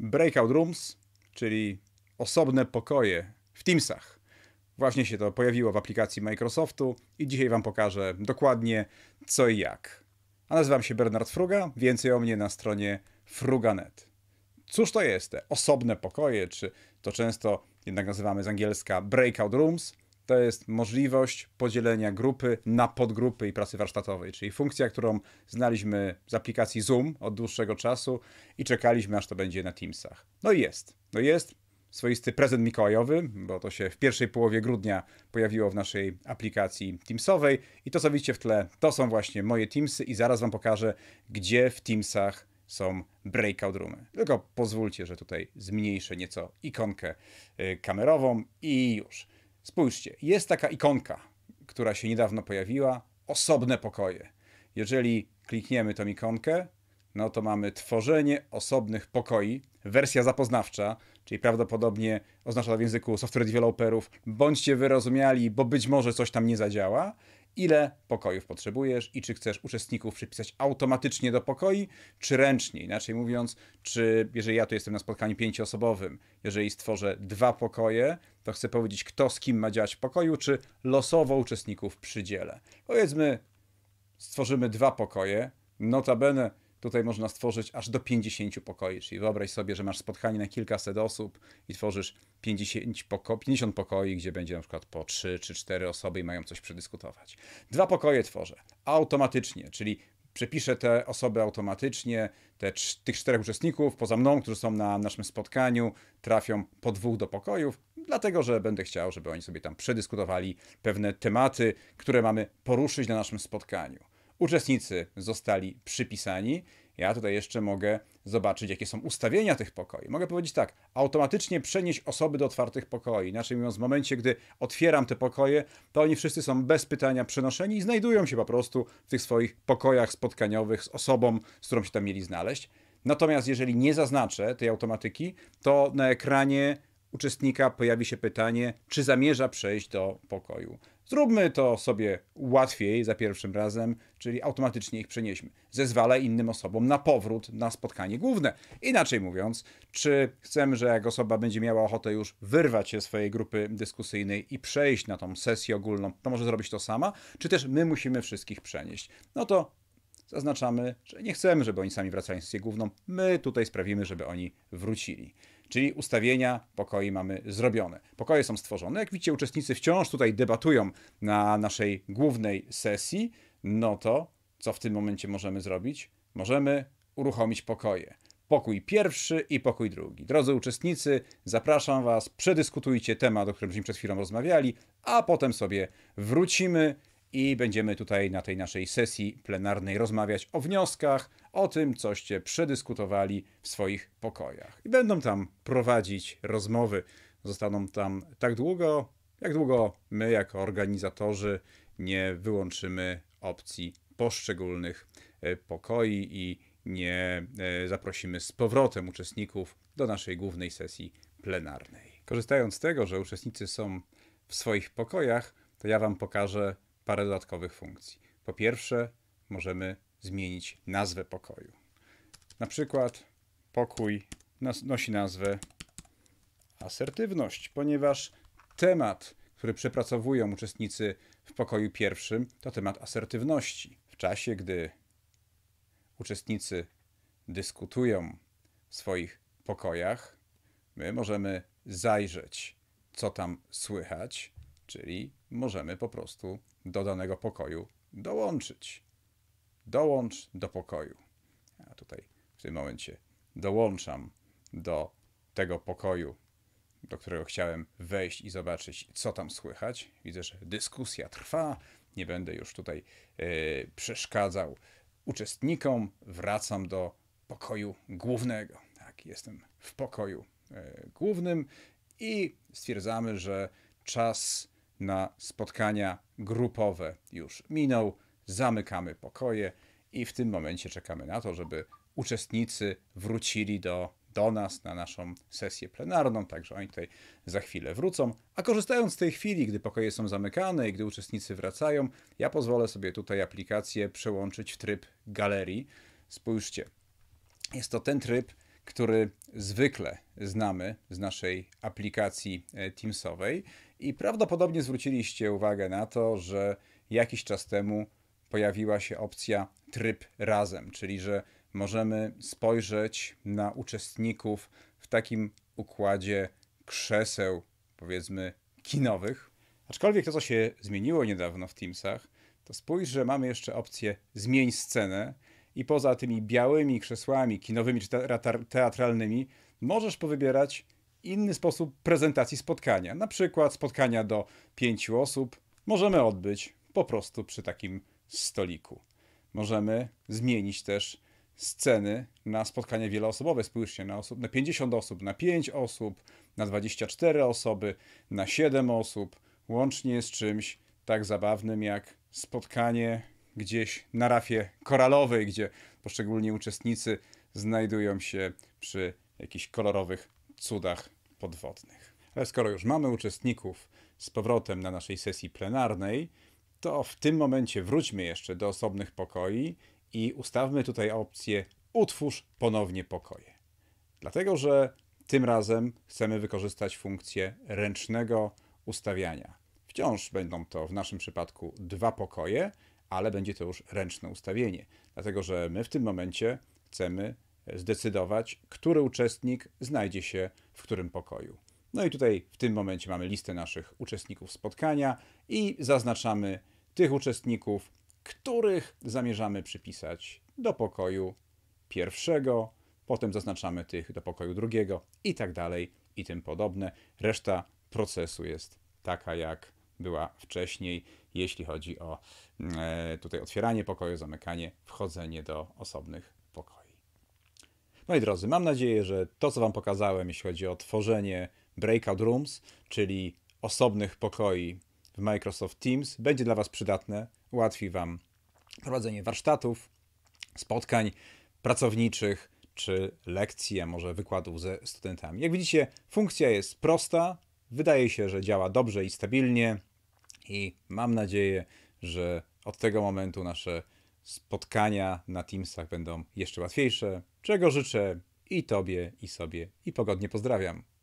breakout rooms, czyli osobne pokoje w Teamsach. Właśnie się to pojawiło w aplikacji Microsoftu i dzisiaj Wam pokażę dokładnie co i jak. A nazywam się Bernard Fruga, więcej o mnie na stronie fruga.net. Cóż to jest te osobne pokoje, czy to często jednak nazywamy z angielska breakout rooms – to jest możliwość podzielenia grupy na podgrupy i pracy warsztatowej, czyli funkcja, którą znaliśmy z aplikacji Zoom od dłuższego czasu i czekaliśmy, aż to będzie na Teamsach. No i jest. No jest swoisty prezent mikołajowy, bo to się w pierwszej połowie grudnia pojawiło w naszej aplikacji Teamsowej i to co widzicie w tle, to są właśnie moje Teamsy i zaraz wam pokażę, gdzie w Teamsach są breakout roomy. Tylko pozwólcie, że tutaj zmniejszę nieco ikonkę y, kamerową i już. Spójrzcie, jest taka ikonka, która się niedawno pojawiła, osobne pokoje. Jeżeli klikniemy tą ikonkę, no to mamy tworzenie osobnych pokoi, wersja zapoznawcza, czyli prawdopodobnie oznacza to w języku software developerów, bądźcie wyrozumiali, bo być może coś tam nie zadziała ile pokojów potrzebujesz i czy chcesz uczestników przypisać automatycznie do pokoi, czy ręcznie. Inaczej mówiąc, czy jeżeli ja tu jestem na spotkaniu pięcioosobowym, jeżeli stworzę dwa pokoje, to chcę powiedzieć, kto z kim ma działać w pokoju, czy losowo uczestników przydzielę. Powiedzmy, stworzymy dwa pokoje, notabene Tutaj można stworzyć aż do 50 pokoi, czyli wyobraź sobie, że masz spotkanie na kilkaset osób i tworzysz 50, poko 50 pokoi, gdzie będzie na przykład po 3 czy 4 osoby i mają coś przedyskutować. Dwa pokoje tworzę automatycznie, czyli przepiszę te osoby automatycznie, te, tych czterech uczestników poza mną, którzy są na naszym spotkaniu, trafią po dwóch do pokojów, dlatego że będę chciał, żeby oni sobie tam przedyskutowali pewne tematy, które mamy poruszyć na naszym spotkaniu uczestnicy zostali przypisani. Ja tutaj jeszcze mogę zobaczyć, jakie są ustawienia tych pokoi. Mogę powiedzieć tak, automatycznie przenieść osoby do otwartych pokoi. Inaczej mówiąc, w momencie, gdy otwieram te pokoje, to oni wszyscy są bez pytania przenoszeni i znajdują się po prostu w tych swoich pokojach spotkaniowych z osobą, z którą się tam mieli znaleźć. Natomiast jeżeli nie zaznaczę tej automatyki, to na ekranie uczestnika pojawi się pytanie, czy zamierza przejść do pokoju Zróbmy to sobie łatwiej za pierwszym razem, czyli automatycznie ich przenieśmy. Zezwala innym osobom na powrót na spotkanie główne. Inaczej mówiąc, czy chcemy, że jak osoba będzie miała ochotę już wyrwać się z swojej grupy dyskusyjnej i przejść na tą sesję ogólną, to może zrobić to sama, czy też my musimy wszystkich przenieść? No to zaznaczamy, że nie chcemy, żeby oni sami wracali na sesję główną. My tutaj sprawimy, żeby oni wrócili. Czyli ustawienia pokoi mamy zrobione. Pokoje są stworzone. Jak widzicie, uczestnicy wciąż tutaj debatują na naszej głównej sesji. No to co w tym momencie możemy zrobić? Możemy uruchomić pokoje. Pokój pierwszy i pokój drugi. Drodzy uczestnicy, zapraszam Was, przedyskutujcie temat, o którym przed chwilą rozmawiali, a potem sobie wrócimy i będziemy tutaj na tej naszej sesji plenarnej rozmawiać o wnioskach, o tym, coście przedyskutowali w swoich pokojach. I będą tam prowadzić rozmowy. Zostaną tam tak długo, jak długo my, jako organizatorzy, nie wyłączymy opcji poszczególnych e, pokoi i nie e, zaprosimy z powrotem uczestników do naszej głównej sesji plenarnej. Korzystając z tego, że uczestnicy są w swoich pokojach, to ja Wam pokażę parę dodatkowych funkcji. Po pierwsze, możemy zmienić nazwę pokoju. Na przykład pokój nosi nazwę asertywność, ponieważ temat, który przepracowują uczestnicy w pokoju pierwszym, to temat asertywności. W czasie, gdy uczestnicy dyskutują w swoich pokojach, my możemy zajrzeć, co tam słychać, czyli możemy po prostu do danego pokoju dołączyć. Dołącz do pokoju. Ja tutaj w tym momencie dołączam do tego pokoju, do którego chciałem wejść i zobaczyć, co tam słychać. Widzę, że dyskusja trwa. Nie będę już tutaj yy, przeszkadzał uczestnikom. Wracam do pokoju głównego. Tak, jestem w pokoju yy, głównym i stwierdzamy, że czas na spotkania grupowe już minął. Zamykamy pokoje i w tym momencie czekamy na to, żeby uczestnicy wrócili do, do nas na naszą sesję plenarną, także oni tutaj za chwilę wrócą. A korzystając z tej chwili, gdy pokoje są zamykane i gdy uczestnicy wracają, ja pozwolę sobie tutaj aplikację przełączyć w tryb galerii. Spójrzcie, jest to ten tryb, który zwykle znamy z naszej aplikacji e, Teamsowej. I prawdopodobnie zwróciliście uwagę na to, że jakiś czas temu pojawiła się opcja tryb razem, czyli że możemy spojrzeć na uczestników w takim układzie krzeseł, powiedzmy, kinowych. Aczkolwiek to, co się zmieniło niedawno w Teamsach, to spójrz, że mamy jeszcze opcję zmień scenę i poza tymi białymi krzesłami kinowymi czy teatralnymi możesz powybierać inny sposób prezentacji spotkania. Na przykład spotkania do pięciu osób możemy odbyć po prostu przy takim stoliku. Możemy zmienić też sceny na spotkanie wieloosobowe. Spójrzcie na, osób, na 50 osób, na 5 osób, na 24 osoby, na 7 osób, łącznie z czymś tak zabawnym jak spotkanie gdzieś na rafie koralowej, gdzie poszczególni uczestnicy znajdują się przy jakichś kolorowych cudach podwodnych. Ale skoro już mamy uczestników z powrotem na naszej sesji plenarnej, to w tym momencie wróćmy jeszcze do osobnych pokoi i ustawmy tutaj opcję utwórz ponownie pokoje. Dlatego, że tym razem chcemy wykorzystać funkcję ręcznego ustawiania. Wciąż będą to w naszym przypadku dwa pokoje, ale będzie to już ręczne ustawienie, dlatego że my w tym momencie chcemy zdecydować, który uczestnik znajdzie się w którym pokoju. No i tutaj w tym momencie mamy listę naszych uczestników spotkania i zaznaczamy tych uczestników, których zamierzamy przypisać do pokoju pierwszego, potem zaznaczamy tych do pokoju drugiego i tak dalej i tym podobne. Reszta procesu jest taka, jak była wcześniej, jeśli chodzi o e, tutaj otwieranie pokoju, zamykanie, wchodzenie do osobnych Moi no drodzy, mam nadzieję, że to, co Wam pokazałem, jeśli chodzi o tworzenie breakout rooms, czyli osobnych pokoi w Microsoft Teams, będzie dla Was przydatne. Ułatwi Wam prowadzenie warsztatów, spotkań pracowniczych czy lekcji, a może wykładów ze studentami. Jak widzicie, funkcja jest prosta. Wydaje się, że działa dobrze i stabilnie i mam nadzieję, że od tego momentu nasze spotkania na Teamsach będą jeszcze łatwiejsze, czego życzę i Tobie, i sobie, i pogodnie pozdrawiam.